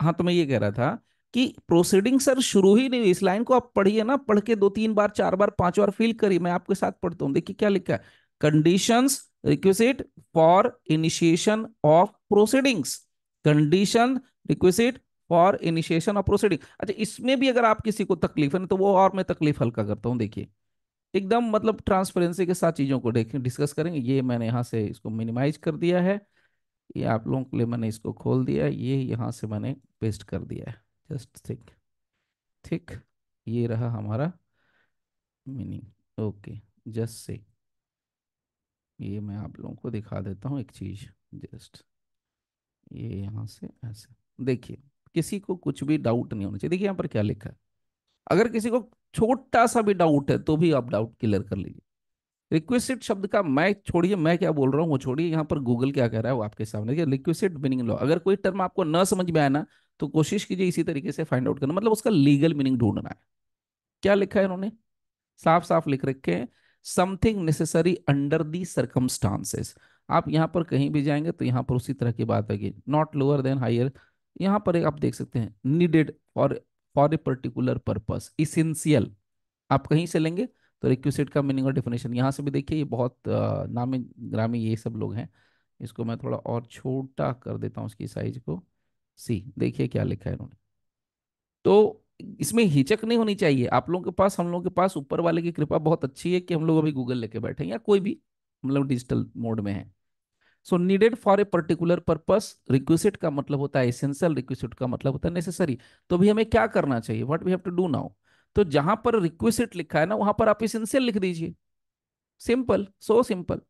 हाँ तो मैं ये कह रहा था कि प्रोसीडिंग सर शुरू ही नहीं हुई इस लाइन को आप पढ़िए ना पढ़ के दो तीन बार चार बार पांच बार फील करिए मैं आपके साथ पढ़ता हूँ देखिए क्या लिखा है conditions request for initiation of proceedings condition request for initiation of proceeding अच्छा इसमें भी अगर आप किसी को तकलीफ है ना तो वो और मैं तकलीफ हल्का करता हूँ देखिए एकदम मतलब ट्रांसपेरेंसी के साथ चीज़ों को डिस्कस करेंगे ये मैंने यहाँ से इसको मिनिमाइज कर दिया है ये आप लोगों के लिए मैंने इसको खोल दिया ये यहाँ से मैंने पेस्ट कर दिया है जस्ट थिक थिक ये रहा हमारा मीनिंग ओके जस्ट से ये मैं आप लोगों को दिखा देता हूँ एक चीज़ जस्ट ये यहाँ से ऐसे देखिए किसी को कुछ भी डाउट नहीं होना चाहिए देखिए यहाँ पर क्या लिखा है अगर किसी को छोटा सा भी डाउट है तो भी आप डाउट क्लियर कर लीजिए रिक्वेसिट शब्द का मैं छोड़िए मैं क्या बोल रहा हूँ वो छोड़िए यहाँ पर गूगल क्या कह रहा है वो आपके सामने देखिए रिक्वेसिट मीनिंग लॉ अगर कोई टर्म आपको न समझ में आए ना तो कोशिश कीजिए इसी तरीके से फाइंड आउट करना मतलब उसका लीगल मीनिंग ढूंढना है क्या लिखा है इन्होंने साफ साफ लिख रखे हैं something necessary under the circumstances आप यहाँ पर कहीं भी जाएंगे तो यहाँ पर उसी तरह की बात आएगी नॉट लोअर देन हायर यहाँ पर आप देख सकते हैं needed for for a particular purpose essential आप कहीं से लेंगे तो रिक्यूसिट का मीनिंग और डेफिनेशन यहाँ से भी देखिए ये बहुत नामी ग्रामी ये सब लोग हैं इसको मैं थोड़ा और छोटा कर देता हूँ उसकी साइज को सी देखिए क्या लिखा है इन्होंने तो इसमें हिचक नहीं होनी चाहिए आप लोगों के पास हम लोगों के पास ऊपर वाले की कृपा बहुत अच्छी है कि हम लोग अभी गूगल लेके बैठे हैं या कोई भी मतलब डिजिटल मोड में है so needed for a particular purpose requisite का मतलब होता है एसेंशियल रिक्विजिट का मतलब होता है नेसेसरी तो भी हमें क्या करना चाहिए what we have to do now तो जहां पर रिक्वेस्ट लिखा है ना वहां पर आप इसेंशियल लिख दीजिए सिंपल सो सिंपल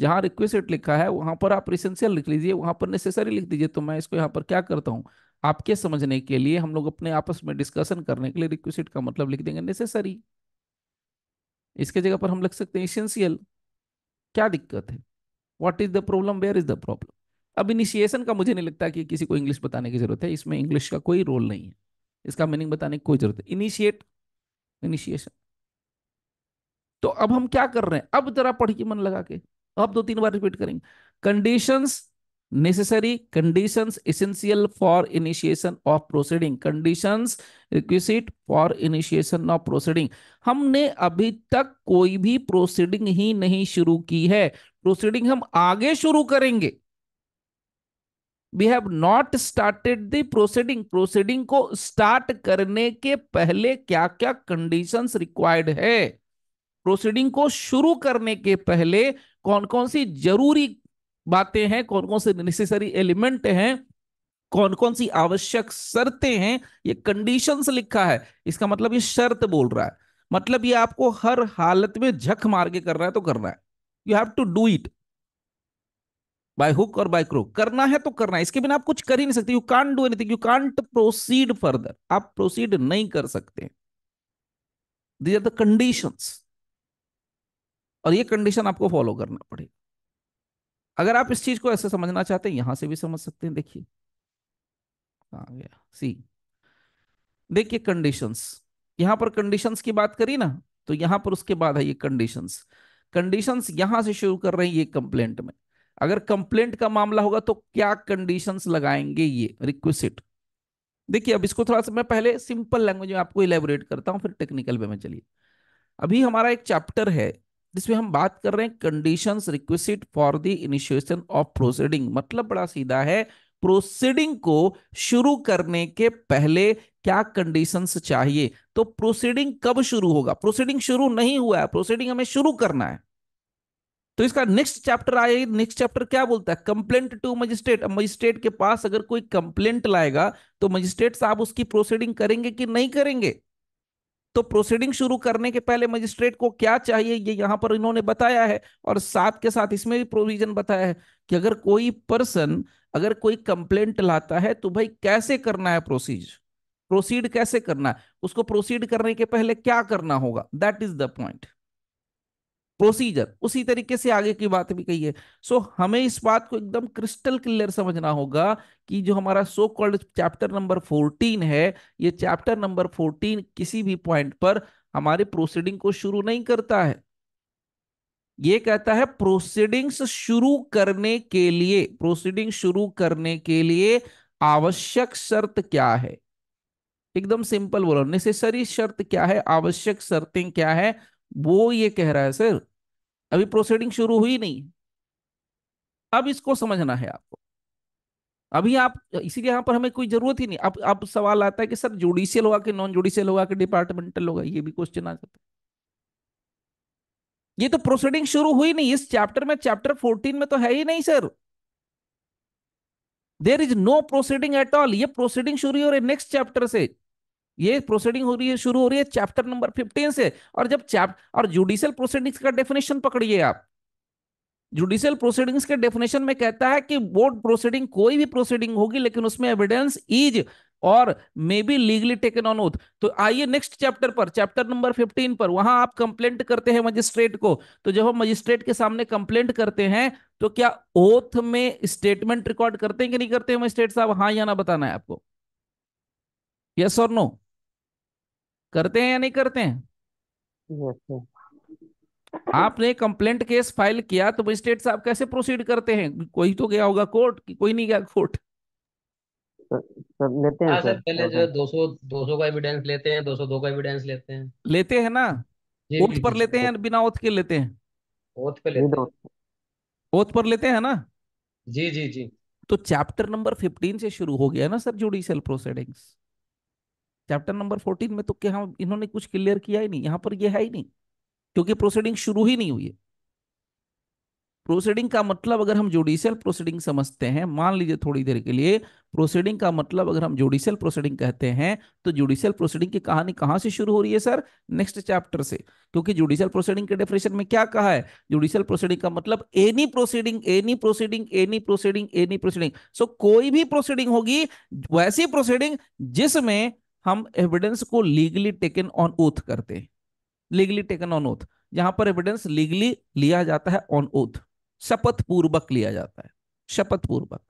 जहां रिक्वेस्ट लिखा है वहां पर आप इसेंशियल लिख लीजिए वहां पर नेसेसरी लिख दीजिए तो मैं इसको यहाँ पर क्या करता हूँ आपके समझने के लिए हम लोग अपने आपस में डिस्कशन करने के लिए रिक्वेस्ट का मतलब लिख देंगे नेसेसरी इसके जगह पर हम लिख सकते हैं इसेंशियल क्या दिक्कत है what is the problem where is the problem अब इनिशिएशन का मुझे नहीं लगता कि किसी को इंग्लिश बताने की जरूरत है इसमें इंग्लिश का कोई रोल नहीं है इसका मीनिंग बताने की कोई जरूरत है इनिशिएट इनिशिएशन तो अब हम क्या कर रहे हैं अब जरा पढ़िए मन लगा के अब दो तीन बार रिपीट करेंगे conditions necessary conditions essential for initiation of proceeding conditions requisite for initiation of proceeding हमने अभी तक कोई भी प्रोसीडिंग ही नहीं शुरू की है प्रोसीडिंग हम आगे शुरू करेंगे we have not started the proceeding proceeding को स्टार्ट करने के पहले क्या क्या कंडीशंस रिक्वायर्ड है प्रोसीडिंग को शुरू करने के पहले कौन कौन सी जरूरी बातें हैं कौन कौन से नेसेसरी एलिमेंट हैं कौन कौन सी आवश्यक शर्तें हैं ये कंडीशंस लिखा है इसका मतलब ये शर्त बोल रहा है मतलब ये आपको हर हालत में झक मार के करना है तो करना है you have to do it by hook और बाय क्रूक करना है तो करना है इसके बिना आप कुछ कर ही नहीं सकते you can't do anything you can't proceed further आप प्रोसीड नहीं कर सकते दीज आर द कंडीशन और ये कंडीशन आपको फॉलो करना पड़ेगा अगर आप इस चीज को ऐसे समझना चाहते हैं यहां से भी समझ सकते हैं देखिए आ गया सी देखिए कंडीशंस यहां पर कंडीशंस की बात करी ना तो यहां पर उसके बाद है ये कंडीशंस कंडीशंस यहां से शुरू कर रहे हैं ये कंप्लेंट में अगर कंप्लेंट का मामला होगा तो क्या कंडीशंस लगाएंगे ये रिक्वेस्ट देखिए अब इसको थोड़ा सा मैं पहले सिंपल लैंग्वेज में आपको इलेबोरेट करता हूँ फिर टेक्निकल वे में चलिए अभी हमारा एक चैप्टर है जिसमें हम बात कर रहे हैं conditions request for the initiation of proceeding मतलब बड़ा सीधा है प्रोसीडिंग को शुरू करने के पहले क्या कंडीशंस चाहिए तो प्रोसीडिंग कब शुरू होगा प्रोसीडिंग शुरू नहीं हुआ है प्रोसीडिंग हमें शुरू करना है तो इसका नेक्स्ट चैप्टर आए नेक्स्ट चैप्टर क्या बोलता है कंप्लेंट टू मजिस्ट्रेट मजिस्ट्रेट के पास अगर कोई कंप्लेंट लाएगा तो मजिस्ट्रेट साहब उसकी प्रोसीडिंग करेंगे कि नहीं करेंगे तो प्रोसीडिंग शुरू करने के पहले मजिस्ट्रेट को क्या चाहिए ये यहां पर इन्होंने बताया है और साथ के साथ इसमें भी प्रोविजन बताया है कि अगर कोई पर्सन अगर कोई कंप्लेंट लाता है तो भाई कैसे करना है प्रोसीज प्रोसीड कैसे करना है उसको प्रोसीड करने के पहले क्या करना होगा that is the point procedure उसी तरीके से आगे की बात भी कही है सो so, हमें इस बात को एकदम क्रिस्टल क्लियर समझना होगा कि जो हमारा so called chapter number fourteen है ये चैप्टर नंबर फोर्टीन किसी भी पॉइंट पर हमारे प्रोसीडिंग को शुरू नहीं करता है ये कहता है प्रोसीडिंग्स शुरू करने के लिए प्रोसीडिंग शुरू करने के लिए आवश्यक शर्त क्या है एकदम सिंपल बोलो नेसेसरी शर्त क्या है आवश्यक शर्तें क्या है वो ये कह रहा है सर अभी प्रोसीडिंग शुरू हुई नहीं अब इसको समझना है आपको अभी आप इसीलिए यहां पर हमें कोई जरूरत ही नहीं अब अब सवाल आता है कि सर जुडिशियल होगा कि नॉन जुडिशियल होगा कि डिपार्टमेंटल होगा ये भी क्वेश्चन आ जाता है ये तो प्रोसीडिंग शुरू हुई नहीं इस चैप्टर में चैप्टर फोर्टीन में तो है ही नहीं sir there is no proceeding at all ये प्रोसीडिंग शुरू हो रही है नेक्स्ट चैप्टर से ये प्रोसीडिंग हो रही है शुरू हो रही है चैप्टर नंबर फिफ्टीन से और जब चैप और जुडिशियल प्रोसीडिंग्स का डेफिनेशन पकड़िए आप जुडिशियल प्रोसीडिंग्स के डेफिनेशन में कहता है कि बोर्ड प्रोसीडिंग कोई भी प्रोसीडिंग होगी लेकिन उसमें एविडेंस इज और may be legally taken on oath तो आइए नेक्स्ट चैप्टर पर चैप्टर नंबर 15 पर वहां आप कंप्लेंट करते हैं मजिस्ट्रेट को तो जब हम मजिस्ट्रेट के सामने कंप्लेंट करते हैं तो क्या ओथ में स्टेटमेंट रिकॉर्ड करते हैं कि नहीं करते हैं मजिस्ट्रेट साहब हाँ या ना बताना है आपको यस और नो करते हैं या नहीं करते हैं आपने कंप्लेंट केस फाइल किया तो मजिस्ट्रेट साहब कैसे प्रोसीड करते हैं कोई तो गया होगा कोर्ट कि कोई नहीं गया कोर्ट हाँ सर, सर लेते हैं सर पहले जो दो सौ दो सौ का एविडेंस लेते हैं दो सौ दो का एविडेंस लेते हैं लेते हैं ना ओथ पर लेते हैं बिना ओथ के लेते हैं ओथ पे लेते हैं ओथ पर लेते हैं ना जी जी जी तो चैप्टर नंबर फिफ्टीन से शुरू हो गया ना sir judicial proceedings chapter number fourteen में तो क्या इन्होंने कुछ क्लियर किया ही नहीं यहाँ पर यह है ही नहीं क्योंकि प्रोसीडिंग शुरू ही नहीं हुई है प्रोसीडिंग का मतलब अगर हम जुडिशियल प्रोसीडिंग समझते हैं मान लीजिए थोड़ी देर के लिए प्रोसीडिंग का मतलब अगर हम जुडिशियल प्रोसीडिंग कहते हैं तो जुडिशियल प्रोसीडिंग की कहानी कहां से शुरू हो रही है सर नेक्स्ट चैप्टर से क्योंकि जुडिशियल प्रोसीडिंग के डेफिनेशन में क्या कहा है जुडिशियल प्रोसीडिंग का मतलब any proceeding any proceeding any proceeding any proceeding so कोई भी प्रोसीडिंग होगी वैसी प्रोसीडिंग जिसमें हम एविडेंस को लीगली टेकन ऑन ओथ करते हैं लीगली टेकन ऑन ओथ यहां पर एविडेंस लीगली लिया जाता है ऑन ओथ शपथ पूर्वक लिया जाता है शपथ पूर्वक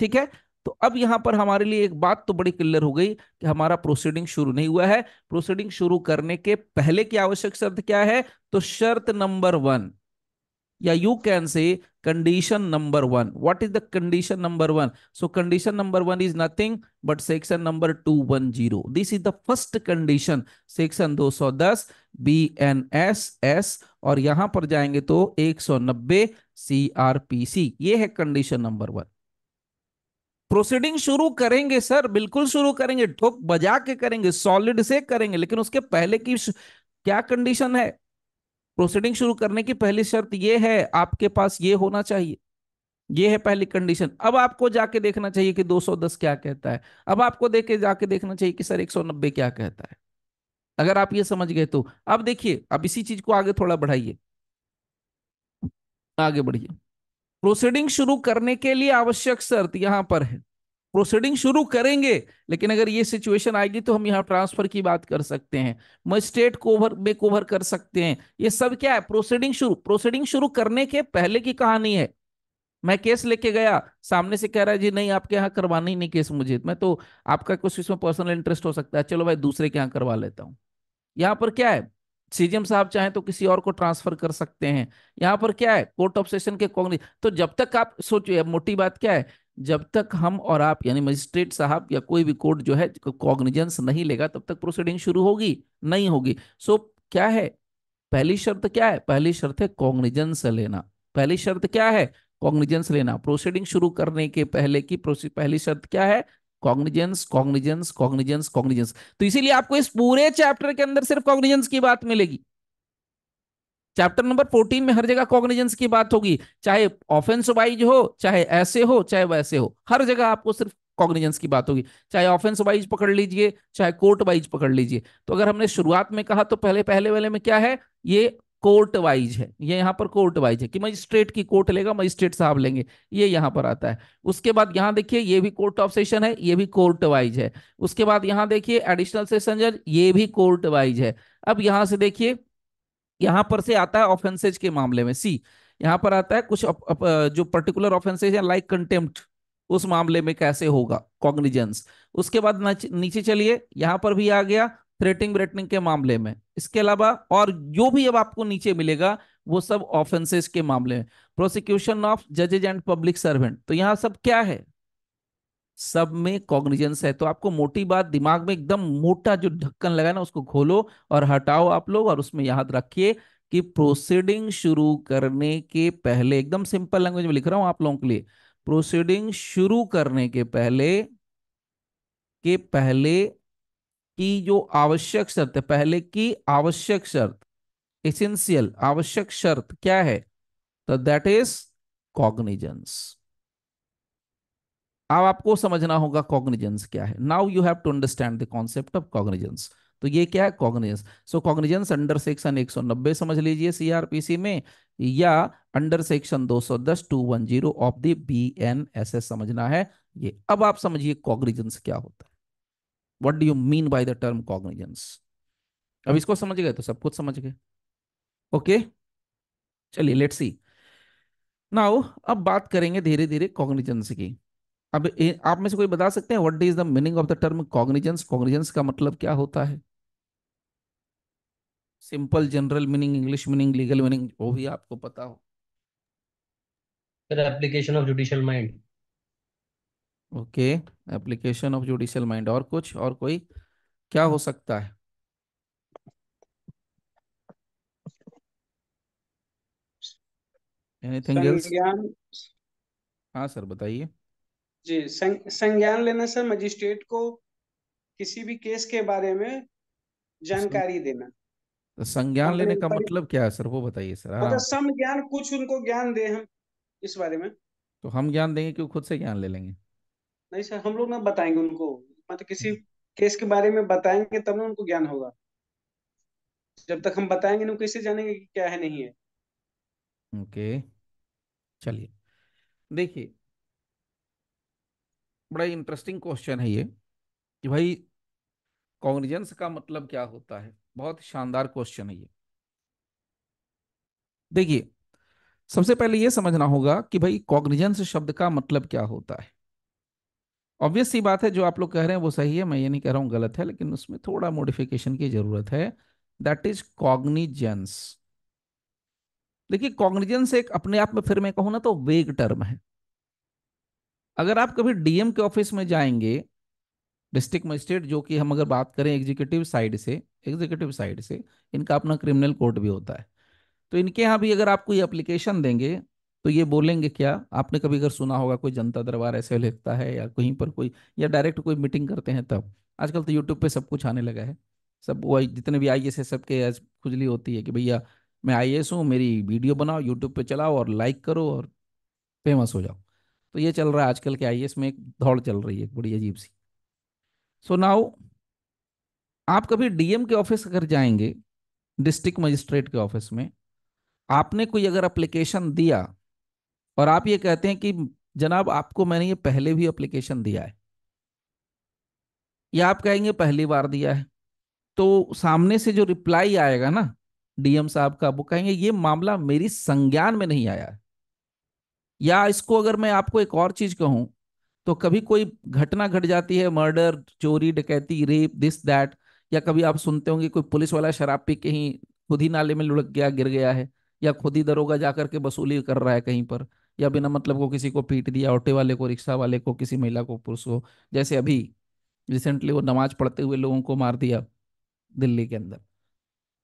ठीक है तो अब यहां पर हमारे लिए एक बात तो बड़ी क्लियर हो गई कि हमारा प्रोसीडिंग शुरू नहीं हुआ है प्रोसीडिंग शुरू करने के पहले की आवश्यक शर्त क्या है तो शर्त नंबर वन या you can say condition number one what is the condition number one so condition number one is nothing but section number two one zero this is the first condition section दो सौ दस B N S S और यहां पर जाएंगे तो एक सौ नब्बे सी आर पी सी ये है कंडीशन नंबर वन प्रोसीडिंग शुरू करेंगे सर बिल्कुल शुरू करेंगे ठोक बजा के करेंगे सॉलिड से करेंगे लेकिन उसके पहले की क्या कंडीशन है प्रोसीडिंग शुरू करने की पहली शर्त यह है आपके पास ये होना चाहिए ये है पहली कंडीशन अब आपको जाके देखना चाहिए कि 210 क्या कहता है अब आपको देख जाके देखना चाहिए कि सर 190 क्या कहता है अगर आप ये समझ गए तो अब देखिए अब इसी चीज को आगे थोड़ा बढ़ाइए आगे बढ़िए प्रोसीडिंग शुरू करने के लिए आवश्यक शर्त यहां पर है प्रोसीडिंग शुरू करेंगे लेकिन अगर ये सिचुएशन आएगी तो हम यहाँ ट्रांसफर की बात कर सकते हैं मजिस्ट्रेट को ओवर मेक ओवर कर सकते हैं ये सब क्या है प्रोसीडिंग शुरू प्रोसीडिंग शुरू करने के पहले की कहानी है मैं केस लेके गया सामने से कह रहा है जी नहीं आपके यहाँ करवाना ही नहीं केस मुझे मैं तो आपका कुछ इसमें पर्सनल इंटरेस्ट हो सकता है चलो भाई दूसरे के यहाँ करवा लेता हूँ यहाँ पर क्या है सीजीएम साहब चाहे तो किसी और को ट्रांसफर कर सकते हैं यहाँ पर क्या है कोर्ट ऑफ सेशन के कांग्रेस तो जब तक आप सोचिए मोटी बात क्या है जब तक हम और आप यानी मजिस्ट्रेट साहब या कोई भी कोर्ट जो है कॉग्निजेंस नहीं लेगा तब तक प्रोसीडिंग शुरू होगी नहीं होगी सो क्या है पहली शर्त क्या है पहली शर्त है कॉग्निजेंस लेना पहली शर्त क्या है कॉग्निजेंस लेना प्रोसीडिंग शुरू करने के पहले की पहली शर्त क्या है कॉग्निजेंस कॉग्निजेंस कॉग्निजेंस कॉग्निजेंस तो इसीलिए आपको इस पूरे चैप्टर के अंदर सिर्फ कॉग्निजेंस की बात मिलेगी चैप्टर नंबर फोर्टीन में हर जगह कॉग्निजेंस की बात होगी चाहे ऑफेंस वाइज हो चाहे ऐसे हो चाहे वैसे हो हर जगह आपको सिर्फ कॉग्निजेंस की बात होगी चाहे ऑफेंस वाइज पकड़ लीजिए चाहे कोर्ट वाइज पकड़ लीजिए तो अगर हमने शुरुआत में कहा तो पहले पहले वाले में क्या है ये कोर्ट वाइज है ये यहाँ पर कोर्ट वाइज है कि मजिस्ट्रेट की कोर्ट लेगा मजिस्ट्रेट साहब लेंगे ये यहाँ पर आता है उसके बाद यहाँ देखिए ये भी कोर्ट ऑफ सेशन है ये भी कोर्ट वाइज है उसके बाद यहाँ देखिए एडिशनल सेशन जज ये भी कोर्ट वाइज है अब यहाँ से देखिए यहां पर से आता है ऑफेंसेज के मामले में सी यहां पर आता है कुछ अप, अप, जो पर्टिकुलर ऑफेंसेज है लाइक कंटेम्प्ट उस मामले में कैसे होगा कॉग्निजेंस उसके बाद नीचे चलिए यहां पर भी आ गया थ्रेटिंग ब्रेटनिंग के मामले में इसके अलावा और जो भी अब आपको नीचे मिलेगा वो सब ऑफेंसेस के मामले में प्रोसिक्यूशन ऑफ जजेज एंड पब्लिक सर्वेंट तो यहाँ सब क्या है सब में कॉग्निजेंस है तो आपको मोटी बात दिमाग में एकदम मोटा जो ढक्कन लगा ना उसको खोलो और हटाओ आप लोग और उसमें याद रखिए कि प्रोसीडिंग शुरू करने के पहले एकदम सिंपल लैंग्वेज में लिख रहा हूं आप लोगों के लिए प्रोसीडिंग शुरू करने के पहले के पहले की जो आवश्यक शर्त है पहले की आवश्यक शर्त एसेंशियल आवश्यक शर्त क्या है तो दैट इज कॉग्निजेंस अब आपको समझना होगा कॉग्निजेंस क्या है now you have to understand the concept of cognizance तो ये क्या है cognizance so cognizance under section 190 समझ लीजिए सीआरपीसी में या under section 210 210 of the BNSS समझना है ये अब आप समझिए कॉग्निजेंस क्या होता है what do you mean by the term cognizance अब इसको समझ गए तो सब कुछ समझ गए ओके चलिए लेट्स सी नाउ अब बात करेंगे धीरे धीरे कॉग्निजेंस की अब ए, आप में से कोई बता सकते हैं what is the meaning of the term cognizance cognizance का मतलब क्या होता है simple general meaning English meaning legal meaning वो भी आपको पता हो application of judicial mind okay application of judicial mind और कुछ और कोई क्या हो सकता है एनीथिंग एल्स हाँ सर बताइए जी संज्ञान लेना सर मजिस्ट्रेट को किसी भी केस के बारे में जानकारी देना तो संज्ञान लेने का मतलब क्या है सर वो बताइए सर हाँ। मतलब सम ज्ञान कुछ उनको ज्ञान दे हम इस बारे में तो हम ज्ञान देंगे कि खुद से ज्ञान ले लेंगे नहीं सर हम लोग ना बताएंगे उनको मतलब किसी हम्म। केस के बारे में बताएंगे तब ना उनको ज्ञान होगा जब तक हम बताएंगे ना कैसे जानेंगे कि क्या है नहीं है ओके चलिए देखिए बड़ा इंटरेस्टिंग क्वेश्चन है ये कि भाई कॉन्ग्रीजेंस का मतलब क्या होता है बहुत शानदार क्वेश्चन है ये देखिए सबसे पहले ये समझना होगा कि भाई कॉग्निजेंस शब्द का मतलब क्या होता है ऑब्वियस सी बात है जो आप लोग कह रहे हैं वो सही है मैं ये नहीं कह रहा हूं गलत है लेकिन उसमें थोड़ा मॉडिफिकेशन की जरूरत है दैट इज कॉग्निजेंस देखिए कॉग्निजेंस एक अपने आप में फिर मैं कहूं ना तो वेग टर्म है अगर आप कभी डीएम के ऑफिस में जाएंगे डिस्ट्रिक्ट मजिस्ट्रेट जो कि हम अगर बात करें एग्जीक्यूटिव साइड से एग्जीक्यूटिव साइड से इनका अपना क्रिमिनल कोर्ट भी होता है तो इनके यहाँ भी अगर आप कोई अप्लीकेशन देंगे तो ये बोलेंगे क्या आपने कभी अगर सुना होगा कोई जनता दरबार ऐसे लिखता है या कहीं पर कोई या डायरेक्ट कोई मीटिंग करते हैं तब आजकल तो यूट्यूब पे सब कुछ आने लगा है सब वो जितने भी आई एस है सबके खुजली होती है कि भैया मैं आई एस हूँ मेरी वीडियो बनाओ यूट्यूब पे चलाओ और लाइक करो और फेमस हो जाओ तो ये चल रहा है आजकल के आई में एक दौड़ चल रही है बड़ी अजीब सी सो so नाउ आप कभी डीएम के ऑफिस अगर जाएंगे डिस्ट्रिक्ट मजिस्ट्रेट के ऑफिस में आपने कोई अगर अप्लीकेशन दिया और आप ये कहते हैं कि जनाब आपको मैंने ये पहले भी अप्लीकेशन दिया है या आप कहेंगे पहली बार दिया है तो सामने से जो रिप्लाई आएगा ना डीएम साहब का वो कहेंगे ये मामला मेरी संज्ञान में नहीं आया है या इसको अगर मैं आपको एक और चीज कहूं तो कभी कोई घटना घट जाती है मर्डर चोरी डकैती रेप दिस दैट या कभी आप सुनते होंगे कोई पुलिस वाला शराब पी के ही खुद ही नाले में लुढ़क गया गिर गया है या खुद ही दरोगा जाकर के वसूली कर रहा है कहीं पर या बिना मतलब को किसी को पीट दिया ऑटो वाले को रिक्शा वाले को किसी महिला को पुरुष को जैसे अभी रिसेंटली वो नमाज पढ़ते हुए लोगों को मार दिया दिल्ली के अंदर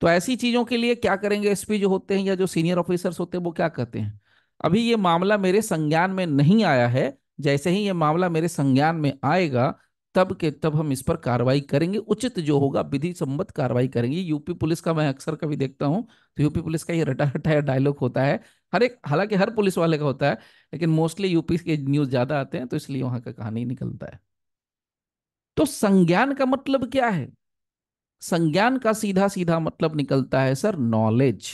तो ऐसी चीजों के लिए क्या करेंगे एसपी जो होते हैं या जो सीनियर ऑफिसर्स होते हैं वो क्या कहते हैं अभी ये मामला मेरे संज्ञान में नहीं आया है जैसे ही ये मामला मेरे संज्ञान में आएगा तब के तब हम इस पर कार्रवाई करेंगे उचित जो होगा विधि संबद्ध कार्रवाई करेंगे यूपी पुलिस का मैं अक्सर कभी देखता हूँ तो यूपी पुलिस का ये रटा रटाया डायलॉग होता है हर एक हालांकि हर पुलिस वाले का होता है लेकिन मोस्टली यूपी के न्यूज ज्यादा आते हैं तो इसलिए वहां का कहानी निकलता है तो संज्ञान का मतलब क्या है संज्ञान का सीधा सीधा मतलब निकलता है सर नॉलेज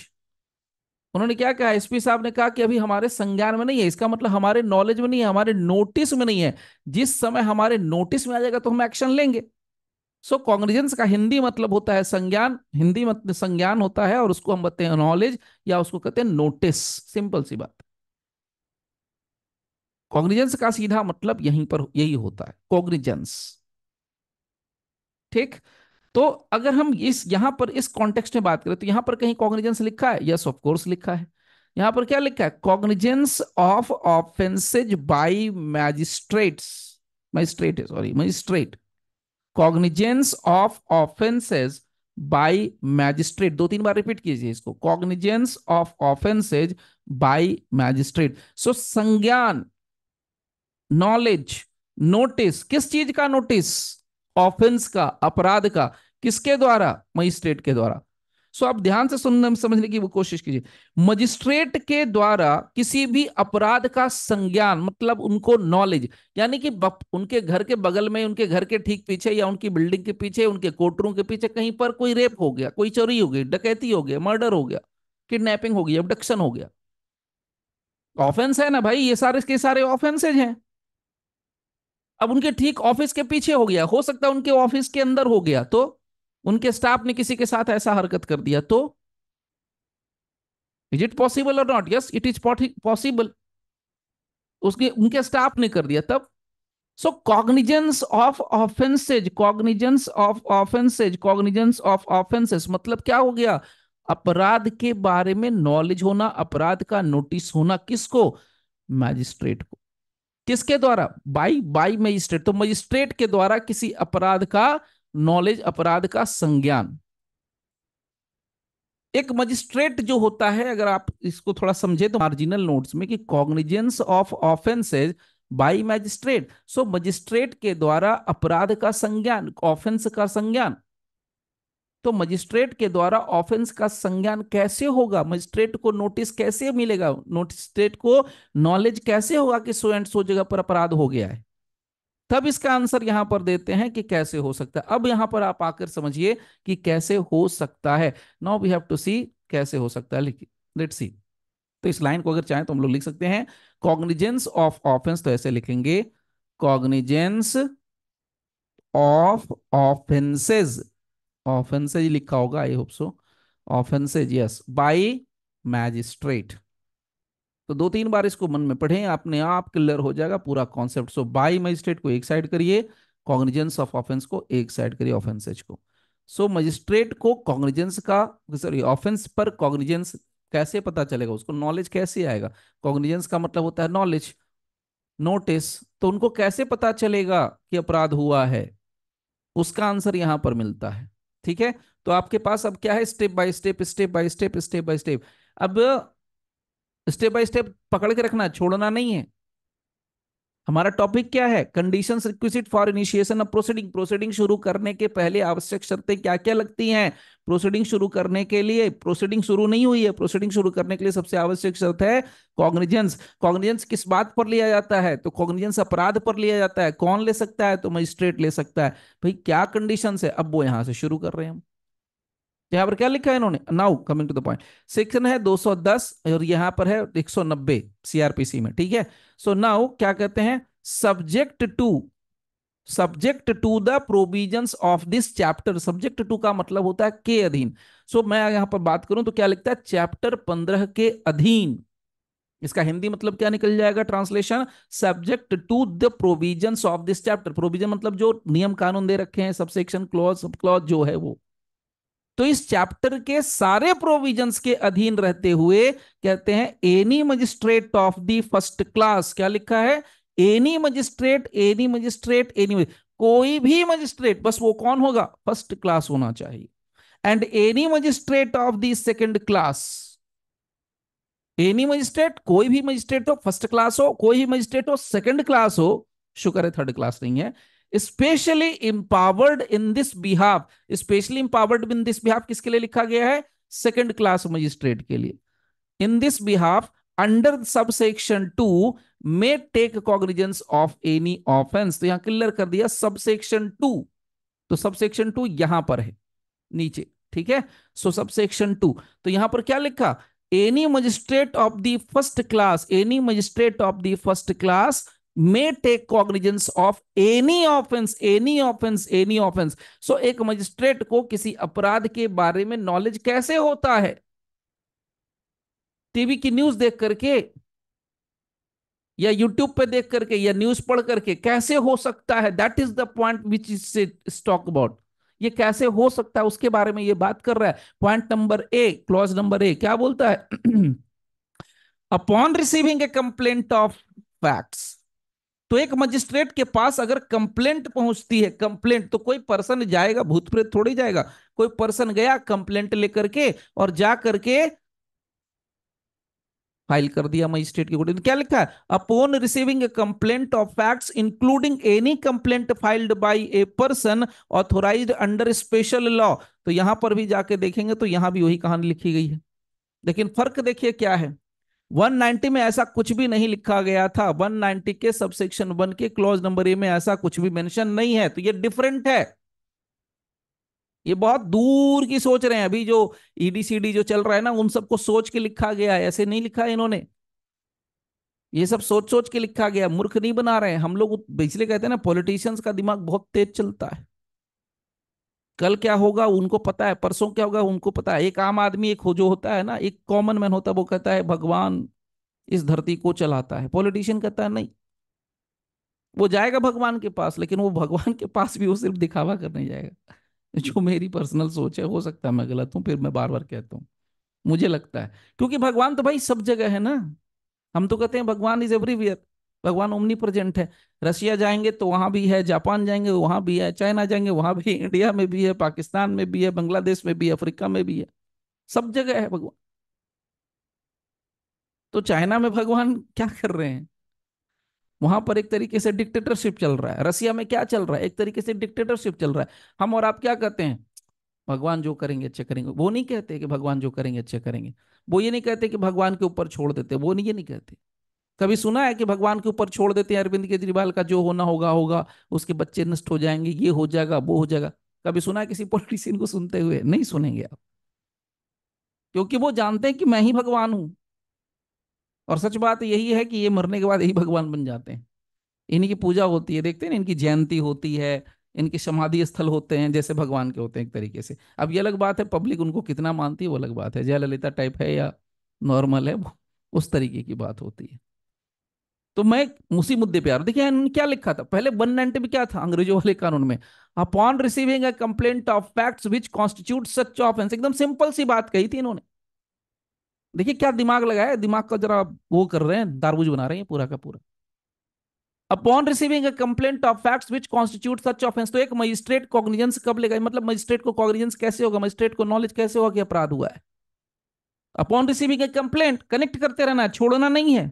उन्होंने क्या कहा एसपी साहब ने कहा कि अभी हमारे संज्ञान में नहीं है इसका मतलब हमारे नॉलेज में नहीं है हमारे नोटिस में नहीं है जिस समय हमारे नोटिस में आ जाएगा तो हम एक्शन लेंगे सो so, कॉग्निजेंस का हिंदी मतलब होता है संज्ञान हिंदी मतलब संज्ञान होता है और उसको हम बताते हैं नॉलेज या उसको कहते हैं नोटिस सिंपल सी बात कांग्रेजेंस का सीधा मतलब यहीं पर यही होता है कॉग्निजेंस ठीक तो अगर हम इस यहां पर इस कॉन्टेक्स्ट में बात करें तो यहां पर कहीं कॉग्निजेंस लिखा है यस ऑफ कोर्स लिखा है यहां पर क्या लिखा है cognizance of offences by magistrates magistrate sorry magistrate cognizance of offences by magistrate दो तीन बार रिपीट कीजिए इसको cognizance of offences by magistrate so संज्ञान नॉलेज नोटिस किस चीज का नोटिस ऑफेंस का अपराध का किसके द्वारा मजिस्ट्रेट के द्वारा सो आप ध्यान से सुनने समझने की कोशिश कीजिए मजिस्ट्रेट के द्वारा किसी भी अपराध का संज्ञान मतलब उनको नॉलेज यानी कि उनके घर के बगल में उनके घर के ठीक पीछे या उनकी बिल्डिंग के पीछे उनके कोटरों के पीछे कहीं पर कोई रेप हो गया कोई चोरी हो गई डकैती हो गया मर्डर हो गया किडनेपिंग हो गई अबडक्शन हो गया ऑफेंस है ना भाई ये सारे के सारे ऑफेंसेज हैं अब उनके ठीक ऑफिस के पीछे हो गया हो सकता है उनके ऑफिस के अंदर हो गया तो उनके स्टाफ ने किसी के साथ ऐसा हरकत कर दिया तो इज इट पॉसिबल और not yes it is possible उसके उनके स्टाफ ने कर दिया तब so cognizance of offences cognizance of offences cognizance of offences मतलब क्या हो गया अपराध के बारे में नॉलेज होना अपराध का नोटिस होना किसको मैजिस्ट्रेट को किसके द्वारा बाई बाई मजिस्ट्रेट तो मजिस्ट्रेट के द्वारा किसी अपराध का नॉलेज अपराध का संज्ञान एक मजिस्ट्रेट जो होता है अगर आप इसको थोड़ा समझे तो मार्जिनल नोट्स में कि cognizance of offences by magistrate so magistrate के द्वारा अपराध का संज्ञान ऑफेंस का संज्ञान तो मजिस्ट्रेट के द्वारा ऑफेंस का संज्ञान कैसे होगा मजिस्ट्रेट को नोटिस कैसे मिलेगा नोटिस को नॉलेज कैसे होगा कि सो एंड सो जगह पर अपराध हो गया है तब इसका आंसर यहां पर देते हैं कि कैसे हो सकता है अब यहां पर आप आकर समझिए कि कैसे हो सकता है now we have to see कैसे हो सकता है लिखिए लेट सी तो इस लाइन को अगर चाहें तो हम लोग लिख सकते हैं कॉग्निजेंस ऑफ ऑफेंस तो ऐसे लिखेंगे कॉग्निजेंस ऑफ ऑफेंसेज ऑफेंसेज लिखा होगा I hope so offences yes by magistrate तो दो तीन बार इसको मन में पढ़ें अपने आप क्लियर हो जाएगा पूरा कॉन्सेप्ट सो बाई मजिस्ट्रेट को एक साइड करिए कॉग्निजेंस ऑफ ऑफेंस को एक साइड करिए ऑफेंसेज को सो मजिस्ट्रेट को कॉग्निजेंस का सॉरी ऑफेंस पर कॉग्निजेंस कैसे पता चलेगा उसको नॉलेज कैसे आएगा कॉग्निजेंस का मतलब होता है नॉलेज नोटिस तो उनको कैसे पता चलेगा कि अपराध हुआ है उसका आंसर यहां पर मिलता है ठीक है तो आपके पास अब क्या है step by step step by step step by step अब स्टेप बाय स्टेप पकड़ के रखना छोड़ना नहीं है हमारा टॉपिक क्या है condition requisite for initiation of proceeding proceeding शुरू करने के पहले आवश्यक शर्तें क्या क्या लगती हैं प्रोसीडिंग शुरू करने के लिए प्रोसीडिंग शुरू नहीं हुई है प्रोसीडिंग शुरू करने के लिए सबसे आवश्यक शर्त है कॉग्निजेंस कॉग्निजेंस किस बात पर लिया जाता है तो कॉग्निजेंस अपराध पर लिया जाता है कौन ले सकता है तो मजिस्ट्रेट ले सकता है भाई क्या कंडीशन है अब वो यहां से शुरू कर रहे हैं हम यहाँ पर क्या लिखा है इन्होंने now coming to the point section है 210 और यहाँ पर है 190 सीआरपीसी में ठीक है सो so नाउ क्या कहते हैं subject to subject to the provisions of this chapter subject to का मतलब होता है के अधीन सो so, मैं यहां पर बात करूं तो क्या लिखता है चैप्टर पंद्रह के अधीन इसका हिंदी मतलब क्या निकल जाएगा translation subject to the provisions of this chapter provision मतलब जो नियम कानून दे रखे हैं सबसेक्शन क्लॉज सब क्लॉज जो है वो तो इस चैप्टर के सारे प्रोविजंस के अधीन रहते हुए कहते हैं any magistrate of the first class क्या लिखा है any magistrate any magistrate any कोई भी मजिस्ट्रेट बस वो कौन होगा फर्स्ट क्लास होना चाहिए and any magistrate of the second class any magistrate कोई भी मजिस्ट्रेट हो फर्स्ट क्लास हो कोई भी मजिस्ट्रेट हो सेकेंड क्लास हो शुक्र है थर्ड क्लास नहीं है specially empowered in this behalf specially empowered in this behalf किसके लिए लिखा गया है सेकेंड क्लास मजिस्ट्रेट के लिए in this behalf under sub section two may take cognizance of any offence तो यहां क्लियर कर दिया सब सेक्शन टू तो सब सेक्शन टू यहां पर है नीचे ठीक है सो सब सेक्शन टू तो यहां पर क्या लिखा any magistrate of the first class any magistrate of the first class may take cognizance of any offence any offence any offence so एक मजिस्ट्रेट को किसी अपराध के बारे में नॉलेज कैसे होता है टीवी की न्यूज देख करके या यूट्यूब पे देख करके या न्यूज पढ़ करके कैसे हो सकता है that is the point which is stuck about ये कैसे हो सकता है उसके बारे में ये बात कर रहा है point number A clause number A क्या बोलता है upon receiving a complaint of facts तो एक मजिस्ट्रेट के पास अगर कंप्लेंट पहुंचती है कंप्लेंट तो कोई पर्सन जाएगा भूत प्रेत थोड़ी जाएगा कोई पर्सन गया कंप्लेंट लेकर के और जा करके फाइल कर दिया मजिस्ट्रेट के कोर्ट क्या लिखा है upon receiving complaint of facts including any complaint filed by a person authorise under special law तो यहां पर भी जाके देखेंगे तो यहां भी वही कहानी लिखी गई है लेकिन फर्क देखिए क्या है 190 में ऐसा कुछ भी नहीं लिखा गया था 190 के सबसेक्शन वन के क्लॉज नंबर ए में ऐसा कुछ भी मेंशन नहीं है तो ये डिफरेंट है ये बहुत दूर की सोच रहे हैं अभी जो ईडीसीडी e जो चल रहा है ना उन सबको सोच के लिखा गया है ऐसे नहीं लिखा है इन्होंने ये सब सोच सोच के लिखा गया मूर्ख नहीं बना रहे हैं हम लोग पिछले कहते हैं ना पॉलिटिशियंस का दिमाग बहुत तेज चलता है कल क्या होगा उनको पता है परसों क्या होगा उनको पता है एक आम आदमी एक हो जो होता है ना एक कॉमन मैन होता है वो कहता है भगवान इस धरती को चलाता है पॉलिटिशियन कहता है नहीं वो जाएगा भगवान के पास लेकिन वो भगवान के पास भी वो सिर्फ दिखावा करने जाएगा जो मेरी पर्सनल सोच है हो सकता है मैं गलत हूँ फिर मैं बार बार कहता हूँ मुझे लगता है क्योंकि भगवान तो भाई सब जगह है ना हम तो कहते हैं भगवान इज एवरीवेयर भगवान ओमनी प्रेजेंट है रशिया जाएंगे तो वहां भी है जापान जाएंगे तो वहां भी है चाइना जाएंगे वहां भी इंडिया में भी है पाकिस्तान में भी है बांग्लादेश में भी है अफ्रीका में भी है सब जगह है भगवान तो चाइना में भगवान क्या कर रहे हैं वहां पर एक तरीके से डिक्टेटरशिप चल रहा है रसिया में क्या चल रहा है एक तरीके से डिक्टेटरशिप चल रहा है हम और आप क्या कहते हैं भगवान जो करेंगे अच्छे करेंगे वो नहीं कहते कि भगवान जो करेंगे अच्छे करेंगे वो ये नहीं कहते कि भगवान के ऊपर छोड़ देते वो नहीं ये नहीं कहते कभी सुना है कि भगवान के ऊपर छोड़ देते हैं अरविंद केजरीवाल का जो होना होगा होगा उसके बच्चे नष्ट हो जाएंगे ये हो जाएगा वो हो जाएगा कभी सुना है किसी पॉलिटिशियन को सुनते हुए नहीं सुनेंगे आप क्योंकि वो जानते हैं कि मैं ही भगवान हूं और सच बात यही है कि ये मरने के बाद यही भगवान बन जाते हैं इनकी पूजा होती है देखते हैं ना इनकी जयंती होती है इनके समाधि स्थल होते हैं जैसे भगवान के होते हैं एक तरीके से अब ये अलग बात है पब्लिक उनको कितना मानती है वो अलग बात है जयललिता टाइप है या नॉर्मल है उस तरीके की बात होती है तो मैं उसी मुद्दे पे आ रहा देखिए क्या लिखा था पहले वन नाइनटी में क्या था अंग्रेजों वाले कानून में upon receiving complaint of facts which constitute such offence एकदम सिंपल सी बात कही थी इन्होंने देखिए क्या दिमाग लगाया दिमाग का जरा वो कर रहे हैं दारबूज बना रहे हैं पूरा का पूरा upon receiving complaint of facts which constitute such offence तो एक मजिस्ट्रेट कॉग्निजेंस कब लेगा मतलब मजिस्ट्रेट को कॉग्निजेंस कैसे होगा मजिस्ट्रेट को नॉलेज कैसे होगा कि अपराध हुआ है upon receiving a complaint connect करते रहना है छोड़ना नहीं है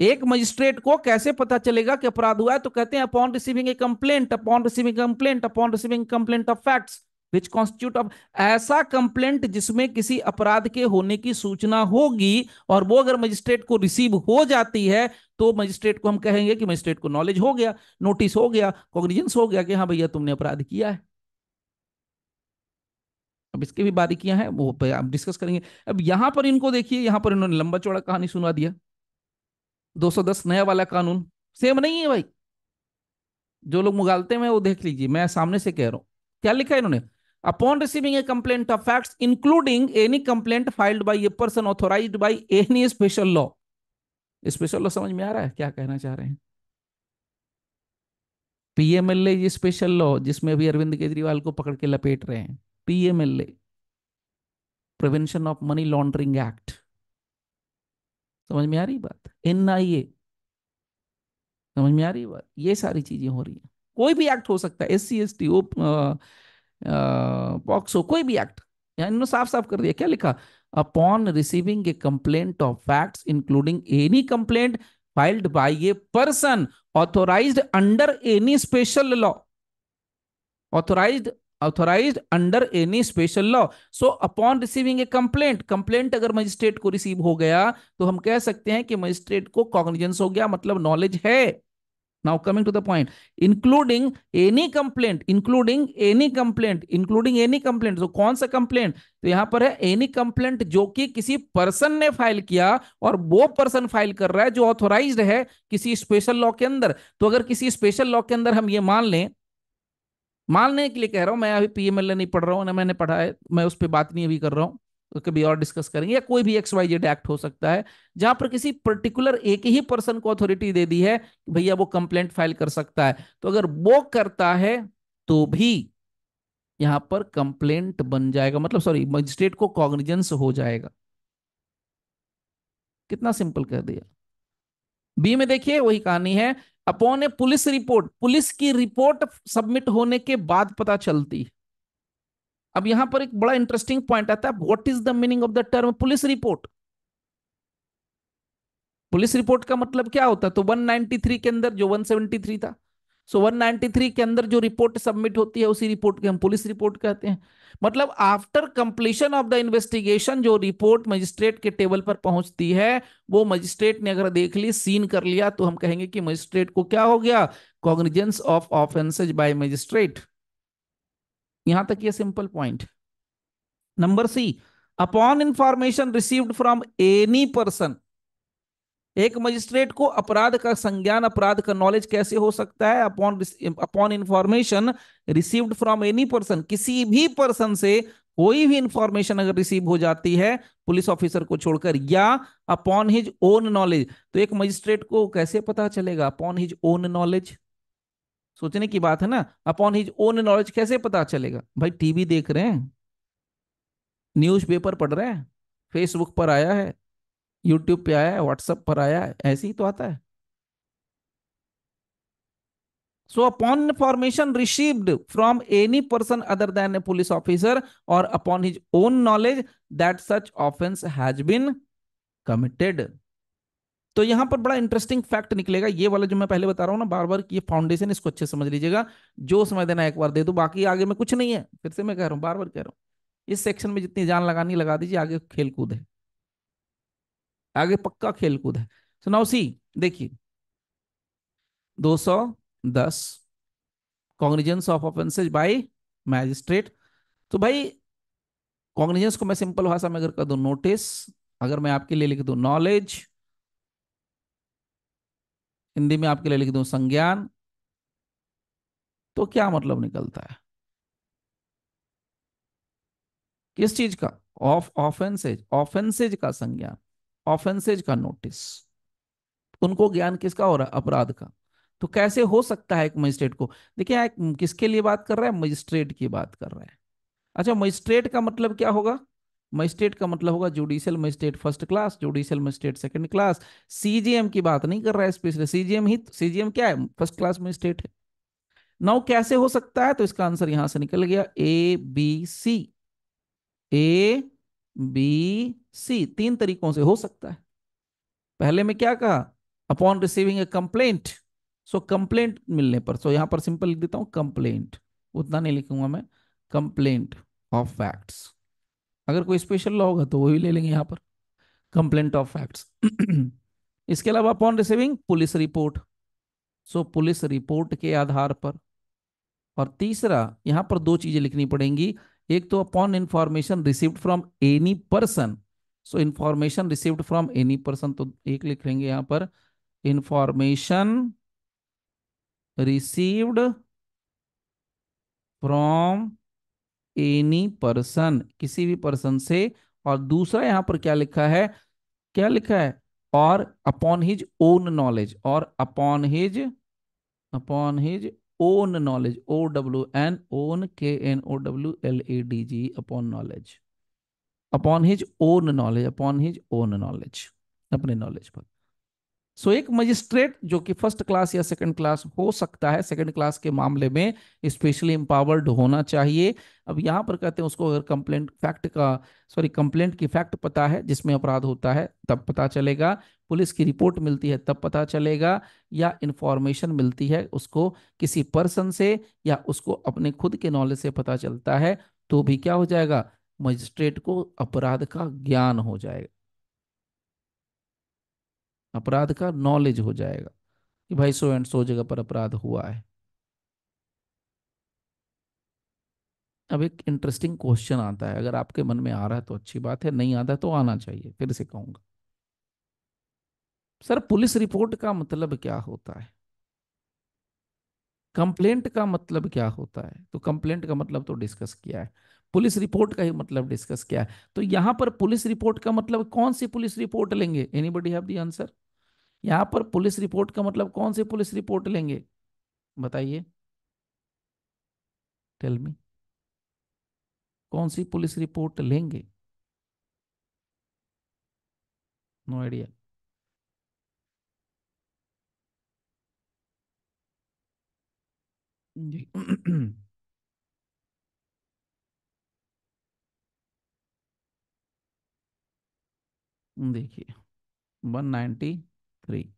एक मजिस्ट्रेट को कैसे पता चलेगा कि अपराध हुआ है तो कहते हैं upon receiving a complaint upon receiving complaint upon receiving complaint of facts which constitute of ऐसा कंप्लेंट जिसमें किसी अपराध के होने की सूचना होगी और वो अगर मजिस्ट्रेट को रिसीव हो जाती है तो मजिस्ट्रेट को हम कहेंगे कि मजिस्ट्रेट को नॉलेज हो गया नोटिस हो गया कॉग्निजेंस हो गया कि हाँ भैया तुमने अपराध किया है अब इसकी भी बारीकियां हैं वो आप डिस्कस करेंगे अब यहां पर इनको देखिए यहां पर इन्होंने लंबा चौड़ा कहानी सुनवा दिया 210 नया वाला कानून सेम नहीं है भाई जो लोग मुगालते हैं वो देख लीजिए मैं सामने से कह रहा हूं क्या लिखा है इन्होंने upon receiving a complaint of facts including any complaint filed by a person authorise by any special law special law समझ में आ रहा है क्या कहना चाह रहे हैं पीएमएलए ये स्पेशल लॉ जिसमें अभी अरविंद केजरीवाल को पकड़ के लपेट रहे हैं PMLA prevention of money laundering act समझ में आ रही बात एन आई ए समझ में आ रही बात ये सारी चीजें हो रही है कोई भी एक्ट हो सकता है एस सी एस टी ओ पॉक्सो कोई भी एक्ट यहाँ इन्होंने साफ साफ कर दिया क्या लिखा upon receiving a complaint of facts including any complaint filed by a person authorise under any special law authorise authorized under any special law so upon receiving a complaint complaint अगर magistrate को receive हो गया तो हम कह सकते हैं कि मजिस्ट्रेट को कॉग्निजेंस हो गया मतलब नॉलेज है now coming to the point including any complaint including any complaint including any complaint तो so, कौन सा complaint तो यहाँ पर है any complaint जो कि किसी person ने फाइल किया और वो person फाइल कर रहा है जो authorized है किसी special law के अंदर तो अगर किसी special law के अंदर हम ये मान लें मानने के लिए कह रहा हूँ मैं अभी पीएमएल नहीं पढ़ रहा हूँ ना मैंने पढ़ा है मैं उस पर बात नहीं अभी कर रहा हूँ कभी और डिस्कस करेंगे या कोई भी एक्स वाई जेड एक्ट हो सकता है जहां पर किसी पर्टिकुलर एक ही पर्सन को अथॉरिटी दे दी है भैया वो कंप्लेंट फाइल कर सकता है तो अगर वो करता है तो भी यहां पर कंप्लेंट बन जाएगा मतलब सॉरी मजिस्ट्रेट को कॉग्निजेंस हो जाएगा कितना सिंपल कर दिया बी में देखिए वही कहानी है upon a police report police की रिपोर्ट सबमिट होने के बाद पता चलती अब यहां पर एक बड़ा इंटरेस्टिंग पॉइंट आता है what is the meaning of the term police report police report का मतलब क्या होता है तो 193 के अंदर जो 173 था सो so 193 के अंदर जो रिपोर्ट सबमिट होती है उसी रिपोर्ट के हम पुलिस रिपोर्ट कहते हैं मतलब after completion of the investigation जो रिपोर्ट मजिस्ट्रेट के टेबल पर पहुंचती है वो मजिस्ट्रेट ने अगर देख ली सीन कर लिया तो हम कहेंगे कि मजिस्ट्रेट को क्या हो गया cognizance of offences by magistrate यहां तक ये simple point number C upon information received from any person एक मजिस्ट्रेट को अपराध का संज्ञान अपराध का नॉलेज कैसे हो सकता है upon upon information received from any person किसी भी पर्सन से कोई भी इंफॉर्मेशन अगर रिसीव हो जाती है पुलिस ऑफिसर को छोड़कर या अपॉन हिज ओन नॉलेज तो एक मजिस्ट्रेट को कैसे पता चलेगा अपॉन हिज ओन नॉलेज सोचने की बात है ना अपॉन हिज ओन नॉलेज कैसे पता चलेगा भाई टीवी देख रहे हैं न्यूज पढ़ रहे हैं फेसबुक पर आया है यूट्यूब पे आया है व्हाट्सएप पर आया है ऐसे ही तो आता है so upon information received from any person other than a police officer और upon his own knowledge that such offence has been committed तो यहां पर बड़ा इंटरेस्टिंग फैक्ट निकलेगा ये वाला जो मैं पहले बता रहा हूं ना बार बार ये फाउंडेशन इसको अच्छे समझ लीजिएगा जो समझ देना एक बार दे दो बाकी आगे में कुछ नहीं है फिर से मैं कह रहा हूं बार बार कह रहा हूं इस सेक्शन में जितनी जान लगानी लगा दीजिए आगे खेल कूद है आगे पक्का खेलकूद है सो नाउ सी देखिए 210 cognizance of offences by magistrate तो भाई कॉन्ग्रीजेंस को मैं सिंपल भाषा में अगर कर दू नोटिस अगर मैं आपके लिए लिख दू नॉलेज हिंदी में आपके लिए लिख दू संज्ञान तो क्या मतलब निकलता है किस चीज का ऑफ ऑफेंसेज ऑफेंसेज का संज्ञान ऑफेंसेज का नोटिस उनको ज्ञान किसका हो रहा है अपराध का तो कैसे हो सकता है एक मजिस्ट्रेट को देखिए किसके लिए बात कर रहा है मजिस्ट्रेट की बात कर रहा है अच्छा मजिस्ट्रेट का मतलब क्या होगा मजिस्ट्रेट का मतलब होगा judicial magistrate first class judicial magistrate second class CGM की बात नहीं कर रहा है स्पेशली सीजीएम ही सीजीएम क्या है फर्स्ट क्लास मजिस्ट्रेट है नाउ कैसे हो सकता है तो इसका आंसर यहां से निकल गया A B C A B C तीन तरीकों से हो सकता है पहले में क्या कहा upon receiving a complaint so complaint मिलने पर सो so यहां पर सिंपल लिख देता हूं कंप्लेंट उतना नहीं लिखूंगा मैं कंप्लेंट ऑफ फैक्ट्स अगर कोई स्पेशल लॉ होगा तो वो भी ले लेंगे यहां पर कंप्लेंट ऑफ फैक्ट्स इसके अलावा upon receiving police report so police report के आधार पर और तीसरा यहां पर दो चीजें लिखनी पड़ेंगी एक तो upon information received from any person so information received from any person तो एक लिख लेंगे यहां पर information received from any person किसी भी पर्सन से और दूसरा यहां पर क्या लिखा है क्या लिखा है और अपॉन हिज ओन नॉलेज और upon his upon his own knowledge, O W N, own K N O W L A D G, upon knowledge. Upon his own knowledge, upon his own knowledge, अपने knowledge पर सो so, एक magistrate जो कि first class या second class हो सकता है second class के मामले में स्पेशली एम्पावर्ड होना चाहिए अब यहाँ पर कहते हैं उसको अगर कंप्लेंट फैक्ट का सॉरी कंप्लेंट की फैक्ट पता है जिसमें अपराध होता है तब पता चलेगा पुलिस की रिपोर्ट मिलती है तब पता चलेगा या इन्फॉर्मेशन मिलती है उसको किसी पर्सन से या उसको अपने खुद के नॉलेज से पता चलता है तो भी क्या हो जाएगा मजिस्ट्रेट को अपराध का ज्ञान हो जाएगा अपराध का नॉलेज हो जाएगा कि भाई सो एंड सो जगह पर अपराध हुआ है अब एक इंटरेस्टिंग क्वेश्चन आता है अगर आपके मन में आ रहा है तो अच्छी बात है नहीं आता तो आना चाहिए फिर से कहूंगा सर पुलिस रिपोर्ट का मतलब क्या होता है कंप्लेंट का मतलब क्या होता है तो कंप्लेंट का मतलब तो डिस्कस किया है पुलिस रिपोर्ट का ही मतलब डिस्कस किया है तो यहां पर पुलिस रिपोर्ट का मतलब कौन सी पुलिस रिपोर्ट लेंगे anybody have the answer यहाँ पर पुलिस रिपोर्ट का मतलब कौन सी पुलिस रिपोर्ट लेंगे बताइए टेल मी कौन सी पुलिस रिपोर्ट लेंगे नो आइडिया जी देखिए one ninety 3.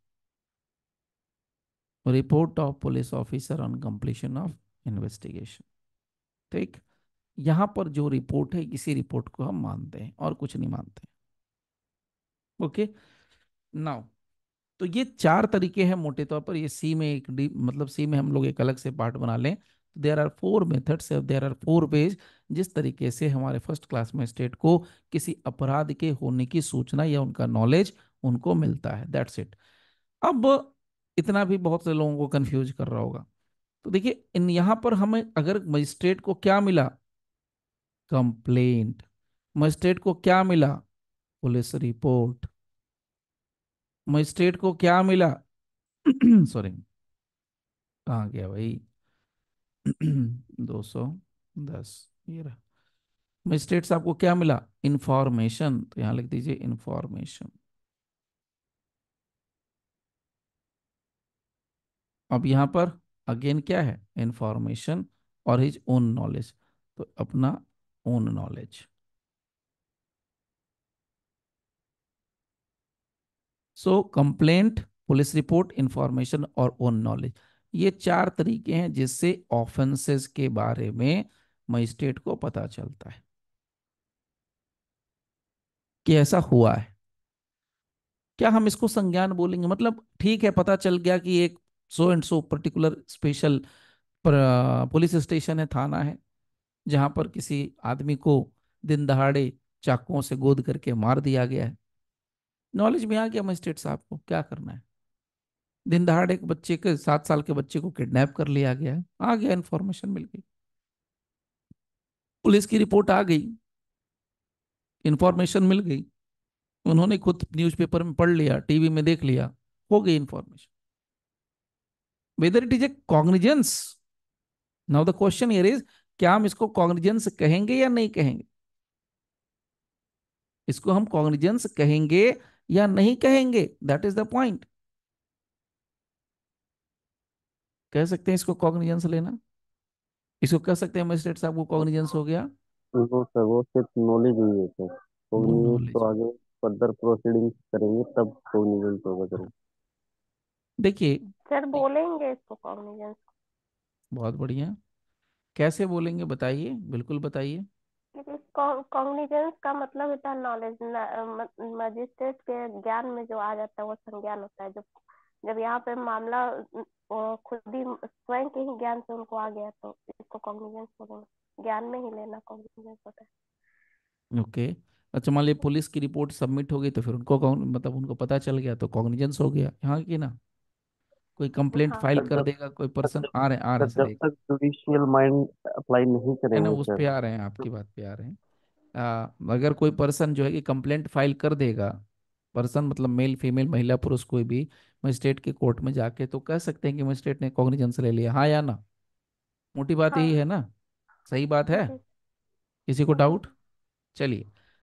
Report of police officer on completion of investigation. ठीक यहां पर जो रिपोर्ट है इसी रिपोर्ट को हम मानते हैं और कुछ नहीं मानते ओके नाउ तो ये चार तरीके हैं मोटे तौर पर ये सी में एक डी मतलब सी में हम लोग एक अलग से पार्ट बना लें there are four methods there are four ways जिस तरीके से हमारे फर्स्ट क्लास में स्टेट को किसी अपराध के होने की सूचना या उनका नॉलेज उनको मिलता है दैट्स इट अब इतना भी बहुत से लोगों को कंफ्यूज कर रहा होगा तो देखिए इन यहां पर हमें अगर मजिस्ट्रेट को क्या मिला कंप्लेंट मजिस्ट्रेट को क्या मिला पुलिस रिपोर्ट मजिस्ट्रेट को क्या मिला सॉरी कहा गया भाई दो सौ दस मजिस्ट्रेट साहब को क्या मिला इंफॉर्मेशन तो यहां लिख दीजिए इंफॉर्मेशन अब यहाँ पर अगेन क्या है इंफॉर्मेशन और हिज ओन नॉलेज तो अपना own knowledge so complaint police report information और ओन नॉलेज ये चार तरीके हैं जिससे ऑफेंसेस के बारे में मजिस्ट्रेट को पता चलता है कि ऐसा हुआ है क्या हम इसको संज्ञान बोलेंगे मतलब ठीक है पता चल गया कि एक so and so particular special police station है थाना है जहाँ पर किसी आदमी को दिन दहाड़े चाकुओं से गोद करके मार दिया गया है नॉलेज में आ गया मजिस्ट्रेट साहब को क्या करना है दिन दहाड़े एक बच्चे के सात साल के बच्चे को किडनैप कर लिया गया है आ गया इन्फॉर्मेशन मिल गई पुलिस की रिपोर्ट आ गई इन्फॉर्मेशन मिल गई उन्होंने खुद न्यूज़पेपर में पढ़ लिया टीवी में देख लिया हो गई information whether it is a cognizance. Now the question here is, क्या हम इसको कॉग्निजेंस कहेंगे या नहीं कहेंगे इसको हम कॉग्निजेंस कहेंगे या नहीं कहेंगे दैट इज द पॉइंट कह सकते हैं इसको कॉग्निजेंस लेना इसको कह सकते हैं मजिस्ट्रेट साहब को कॉग्निजेंस हो गया वो सर वो सिर्फ नॉलेज ही है सर तो, तो, तो आगे फर्दर प्रोसीडिंग्स करेंगे तब कॉग्निजेंस होगा सर देखिए सर बोलेंगे इसको कॉग्निजेंस बहुत बढ़िया कैसे बोलेंगे बताइए बिल्कुल बताइए कॉग्निजेंस का मतलब होता है नॉलेज मजिस्ट्रेट के ज्ञान में जो आ जाता है वो संज्ञान होता है जब जब यहाँ पे मामला खुद ही स्वयं के ही ज्ञान से उनको आ गया तो इसको कॉग्निजेंस बोलेंगे ज्ञान में ही लेना कॉग्निजेंस होता है ओके okay. अच्छा मान ली पुलिस की रिपोर्ट सबमिट हो गई तो फिर उनको मतलब उनको पता चल गया तो कॉग्निजेंस हो गया यहाँ की ना कोई कंप्लेंट फाइल हाँ, कर देगा कोई पर्सन आ रहे आ रहे जब तक जुडिशियल माइंड अप्लाई नहीं करेंगे उस पे आ रहे हैं आपकी बात पे आ रहे हैं अगर कोई पर्सन जो है कि कंप्लेंट फाइल कर देगा पर्सन मतलब मेल फीमेल महिला पुरुष कोई भी मजिस्ट्रेट के कोर्ट में जाके तो कह सकते हैं कि मजिस्ट्रेट ने कॉग्निजेंस ले लिया हाँ या ना मोटी बात हाँ। यही है ना सही बात है किसी को डाउट चलिए